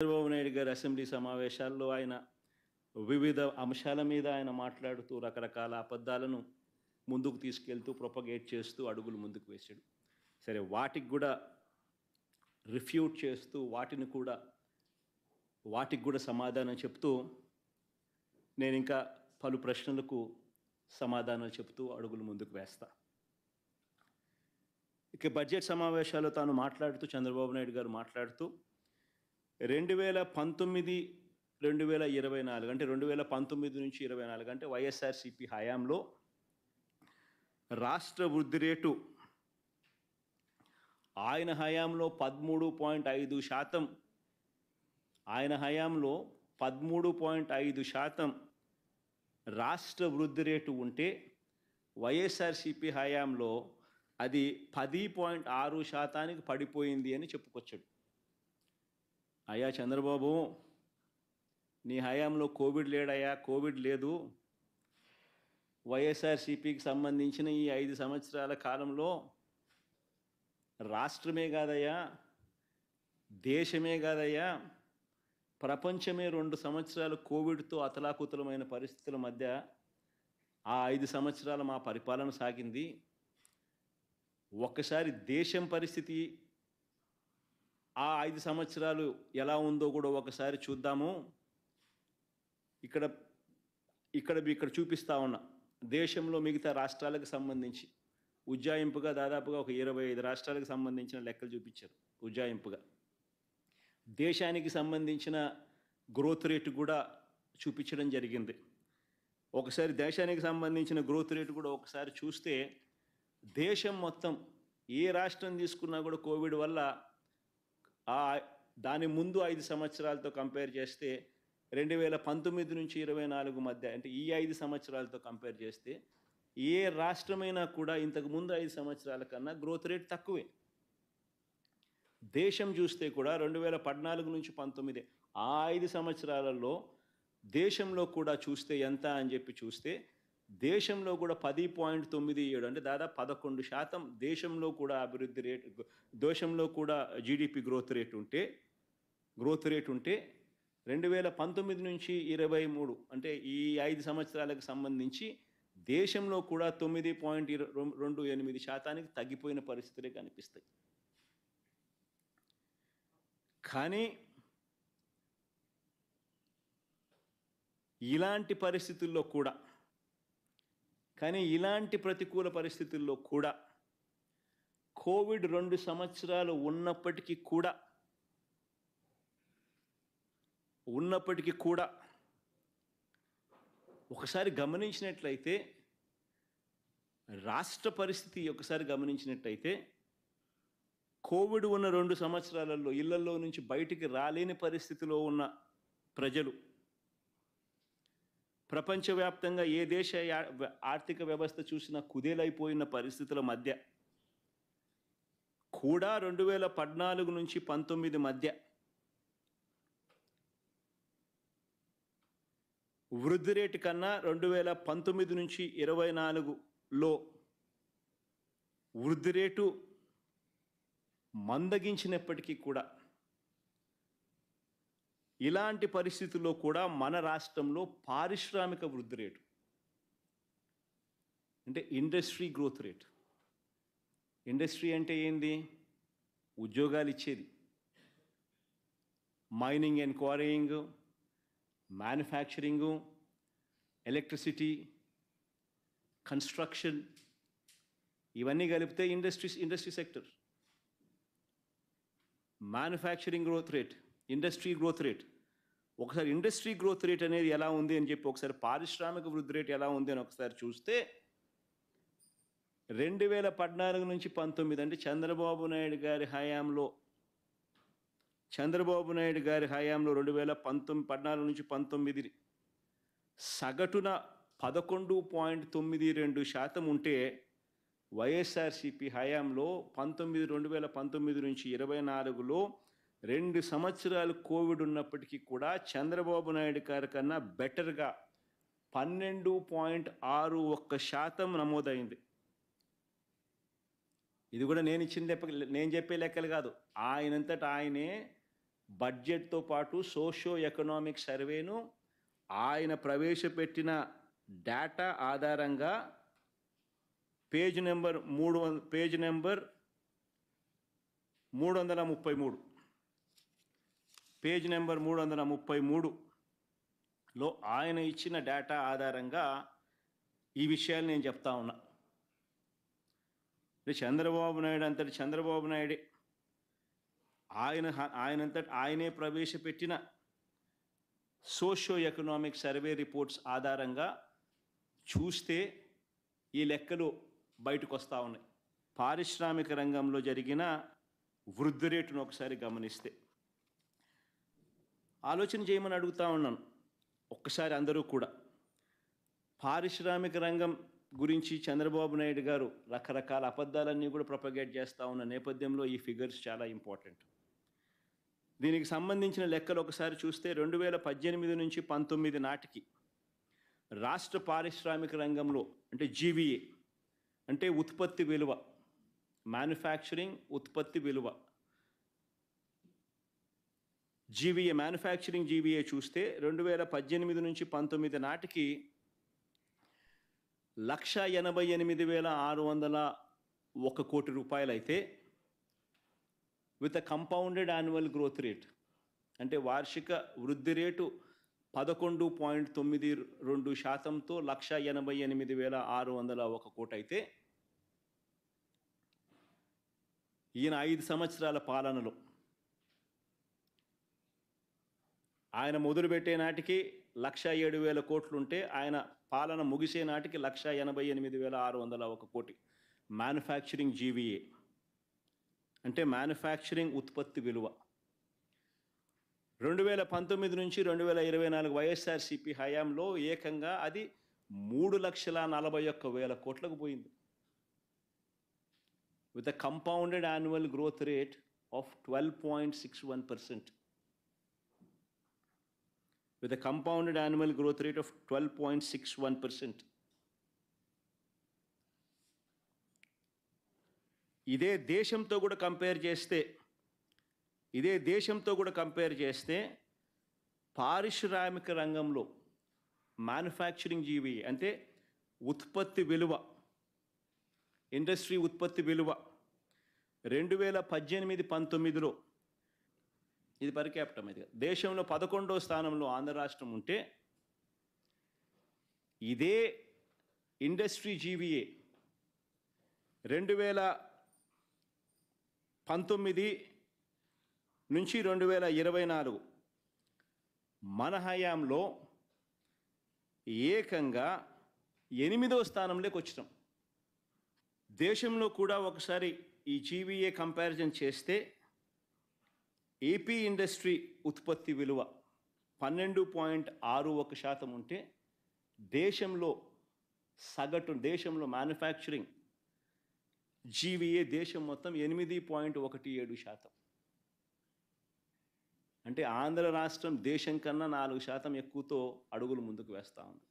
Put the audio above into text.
చంద్రబాబు నాయుడు గారి అసెంబ్లీ సమావేశాల్లో ఆయన వివిధ అంశాల మీద ఆయన మాట్లాడుతూ రకరకాల అబద్ధాలను ముందుకు తీసుకెళ్తూ ప్రొపగేట్ చేస్తూ అడుగులు ముందుకు వేశాడు సరే వాటికి కూడా రిఫ్యూట్ చేస్తూ వాటిని కూడా వాటికి కూడా సమాధానం చెప్తూ నేను ఇంకా పలు ప్రశ్నలకు సమాధానాలు చెప్తూ అడుగులు ముందుకు వేస్తా ఇక బడ్జెట్ సమావేశాల్లో తాను మాట్లాడుతూ చంద్రబాబు నాయుడు గారు మాట్లాడుతూ రెండు వేల పంతొమ్మిది రెండు వేల ఇరవై నాలుగు అంటే రెండు వేల పంతొమ్మిది నుంచి ఇరవై నాలుగు అంటే వైఎస్ఆర్సిపి హయాంలో రాష్ట్ర వృద్ధి రేటు ఆయన హయాంలో పదమూడు పాయింట్ ఐదు శాతం ఆయన హయాంలో పదమూడు పాయింట్ ఐదు శాతం రాష్ట్ర వృద్ధి రేటు ఉంటే వైఎస్ఆర్సిపి హయాంలో అది పది పాయింట్ ఆరు శాతానికి పడిపోయింది అని చెప్పుకొచ్చాడు అయ్యా చంద్రబాబు నీ హయాంలో కోవిడ్ లేడయ్యా కోవిడ్ లేదు వైఎస్ఆర్సిపికి సంబంధించిన ఈ ఐదు సంవత్సరాల కాలంలో రాష్ట్రమే కాదయ్యా దేశమే కాదయ్యా ప్రపంచమే రెండు సంవత్సరాలు కోవిడ్తో అతలాకుతలమైన పరిస్థితుల మధ్య ఆ ఐదు సంవత్సరాలు మా పరిపాలన సాగింది ఒక్కసారి దేశం పరిస్థితి ఆ ఐదు సంవత్సరాలు ఎలా ఉందో కూడా ఒకసారి చూద్దాము ఇక్కడ ఇక్కడ ఇక్కడ చూపిస్తా ఉన్నా దేశంలో మిగతా రాష్ట్రాలకు సంబంధించి ఉజ్జాయింపుగా దాదాపుగా ఒక ఇరవై ఐదు రాష్ట్రాలకు సంబంధించిన లెక్కలు చూపించారు ఉజ్జాయింపుగా దేశానికి సంబంధించిన గ్రోత్ రేటు కూడా చూపించడం జరిగింది ఒకసారి దేశానికి సంబంధించిన గ్రోత్ రేటు కూడా ఒకసారి చూస్తే దేశం మొత్తం ఏ రాష్ట్రం తీసుకున్నా కూడా కోవిడ్ వల్ల ఆ దాని ముందు ఐదు సంవత్సరాలతో కంపేర్ చేస్తే రెండు వేల పంతొమ్మిది నుంచి ఇరవై నాలుగు మధ్య అంటే ఈ ఐదు సంవత్సరాలతో కంపేర్ చేస్తే ఏ రాష్ట్రమైనా కూడా ఇంతకు ముందు ఐదు సంవత్సరాల కన్నా గ్రోత్ రేట్ తక్కువే దేశం చూస్తే కూడా రెండు వేల పద్నాలుగు నుంచి పంతొమ్మిది ఆ ఐదు సంవత్సరాలలో దేశంలో కూడా చూస్తే ఎంత అని చెప్పి చూస్తే దేశంలో కూడా పది పాయింట్ తొమ్మిది ఏడు అంటే దాదాపు పదకొండు శాతం దేశంలో కూడా అభివృద్ధి రేట్ దేశంలో కూడా జీడిపి గ్రోత్ రేట్ ఉంటే గ్రోత్ రేట్ ఉంటే రెండు వేల పంతొమ్మిది నుంచి ఇరవై మూడు అంటే ఈ ఐదు సంవత్సరాలకు సంబంధించి దేశంలో కూడా తొమ్మిది పాయింట్ రెండు ఎనిమిది శాతానికి తగ్గిపోయిన పరిస్థితులే కనిపిస్తాయి కానీ ఇలాంటి పరిస్థితుల్లో కూడా కానీ ఇలాంటి ప్రతికూల పరిస్థితుల్లో కూడా కోవిడ్ రెండు సంవత్సరాలు ఉన్నప్పటికీ కూడా ఉన్నప్పటికీ కూడా ఒకసారి గమనించినట్లయితే రాష్ట్ర పరిస్థితి ఒకసారి గమనించినట్లయితే కోవిడ్ ఉన్న రెండు సంవత్సరాలలో ఇళ్లలో నుంచి బయటికి రాలేని పరిస్థితిలో ఉన్న ప్రజలు ప్రపంచవ్యాప్తంగా ఏ దేశ ఆర్థిక వ్యవస్థ చూసినా కుదేలైపోయిన పరిస్థితుల మధ్య కూడా రెండు వేల పద్నాలుగు నుంచి పంతొమ్మిది మధ్య వృద్ధి రేటు కన్నా రెండు వేల పంతొమ్మిది నుంచి ఇరవై నాలుగులో వృద్ధి రేటు మందగించినప్పటికీ కూడా ఇలాంటి పరిస్థితుల్లో కూడా మన రాష్ట్రంలో పారిశ్రామిక వృద్ధి రేటు అంటే ఇండస్ట్రీ గ్రోత్ రేట్ ఇండస్ట్రీ అంటే ఏంది ఉద్యోగాలు ఇచ్చేది mining and quarrying manufacturing electricity construction ఇవన్నీ కలిపితే industries industry sector manufacturing growth rate industry growth rate ఒకసారి ఇండస్ట్రీ గ్రోత్ రేట్ అనేది ఎలా ఉంది అని చెప్పి ఒకసారి పారిశ్రామిక వృద్ధి రేట్ ఎలా ఉంది అని ఒకసారి చూస్తే రెండు వేల పద్నాలుగు నుంచి పంతొమ్మిది అంటే చంద్రబాబు నాయుడు గారి హయాంలో చంద్రబాబు నాయుడు గారి హయాంలో రెండు వేల పంతొమ్మిది పద్నాలుగు నుంచి పంతొమ్మిది సగటున పదకొండు పాయింట్ తొమ్మిది రెండు శాతం ఉంటే వైఎస్ఆర్సిపి హయాంలో పంతొమ్మిది రెండు వేల పంతొమ్మిది నుంచి ఇరవై నాలుగులో రెండు సంవత్సరాలు కోవిడ్ ఉన్నప్పటికీ కూడా చంద్రబాబు నాయుడు గారి కన్నా బెటర్గా పన్నెండు పాయింట్ ఆరు ఒక్క శాతం నమోదైంది ఇది కూడా నేను ఇచ్చిన నేను చెప్పే లెక్కలు కాదు ఆయనంతట ఆయనే బడ్జెట్తో పాటు సోషో ఎకనామిక్ సర్వేను ఆయన ప్రవేశపెట్టిన డేటా ఆధారంగా పేజ్ నెంబర్ మూడు పేజ్ నెంబర్ మూడు వందల ముప్పై మూడు పేజ్ నెంబర్ మూడు వందల ముప్పై మూడులో ఆయన ఇచ్చిన డేటా ఆధారంగా ఈ విషయాలు నేను చెప్తా ఉన్నా చంద్రబాబు నాయుడు అంతటి చంద్రబాబు నాయుడే ఆయన ఆయనంతటి ఆయనే ప్రవేశపెట్టిన సోషో ఎకనామిక్ సర్వే రిపోర్ట్స్ ఆధారంగా చూస్తే ఈ లెక్కలు బయటకు వస్తూ ఉన్నాయి పారిశ్రామిక రంగంలో జరిగిన వృద్ధి రేటును ఒకసారి గమనిస్తే ఆలోచన చేయమని అడుగుతా ఉన్నాను ఒక్కసారి అందరూ కూడా పారిశ్రామిక రంగం గురించి చంద్రబాబు నాయుడు గారు రకరకాల అబద్ధాలన్నీ కూడా ప్రొపగేట్ చేస్తూ ఉన్న నేపథ్యంలో ఈ ఫిగర్స్ చాలా ఇంపార్టెంట్ దీనికి సంబంధించిన లెక్కలు ఒకసారి చూస్తే రెండు వేల పద్దెనిమిది నుంచి పంతొమ్మిది నాటికి రాష్ట్ర పారిశ్రామిక రంగంలో అంటే జీవీఏ అంటే ఉత్పత్తి విలువ మ్యానుఫ్యాక్చరింగ్ ఉత్పత్తి విలువ జీవీఏ మ్యానుఫ్యాక్చరింగ్ జీవీఏ చూస్తే రెండు వేల పద్దెనిమిది నుంచి పంతొమ్మిది నాటికి లక్ష ఎనభై ఎనిమిది వేల ఆరు వందల ఒక కోటి రూపాయలైతే with a compounded annual growth rate అంటే వార్షిక వృద్ధి రేటు పదకొండు పాయింట్ తొమ్మిది రెండు శాతంతో లక్ష ఎనభై ఎనిమిది వేల ఆరు వందల ఒక కోటి అయితే ఈయన ఐదు సంవత్సరాల పాలనలో ఆయన మొదలుపెట్టే నాటికి లక్ష ఏడు వేల కోట్లుంటే ఆయన పాలన ముగిసే నాటికి లక్ష ఎనభై ఎనిమిది వేల ఆరు వందల ఒక కోటి మ్యానుఫ్యాక్చరింగ్ జీవీఏ అంటే మ్యానుఫ్యాక్చరింగ్ ఉత్పత్తి విలువ రెండు వేల పంతొమ్మిది నుంచి రెండు వేల ఇరవై నాలుగు వైఎస్ఆర్సీపీ హయాంలో ఏకంగా అది మూడు లక్షల నలభై ఒక్క వేల కోట్లకు పోయింది with a compounded annual growth rate of twelve point six one percent with a compounded annual growth rate of 12.61%. ఇదే దేశంతో కూడా కంపేర్ చేస్తే ఇదే దేశంతో కూడా కంపేర్ చేస్తే పారిశ్రామిక రంగంలో మ్యానుఫ్యాక్చరింగ్ జీవి అంటే ఉత్పత్తి విలువ ఇండస్ట్రీ ఉత్పత్తి విలువ రెండు వేల పద్దెనిమిది పంతొమ్మిదిలో ఇది పర్ క్యాపిటం ఇది దేశంలో పదకొండో స్థానంలో ఆంధ్ర రాష్ట్రం ఉంటే ఇదే ఇండస్ట్రీ జీవీఏ రెండు వేల పంతొమ్మిది నుంచి రెండు వేల ఇరవై నాలుగు మన హయాంలో ఏకంగా ఎనిమిదో స్థానంలోకి వచ్చినాం దేశంలో కూడా ఒకసారి ఈ జీవీఏ కంపారిజన్ చేస్తే ఏపీ ఇండస్ట్రీ ఉత్పత్తి విలువ పన్నెండు పాయింట్ ఆరు ఒక శాతం ఉంటే దేశంలో సగటు దేశంలో మ్యానుఫ్యాక్చరింగ్ జీవీఏ దేశం మొత్తం ఎనిమిది పాయింట్ ఒకటి ఏడు శాతం అంటే ఆంధ్ర రాష్ట్రం దేశం కన్నా నాలుగు శాతం ఎక్కువతో అడుగులు ముందుకు వేస్తూ ఉంది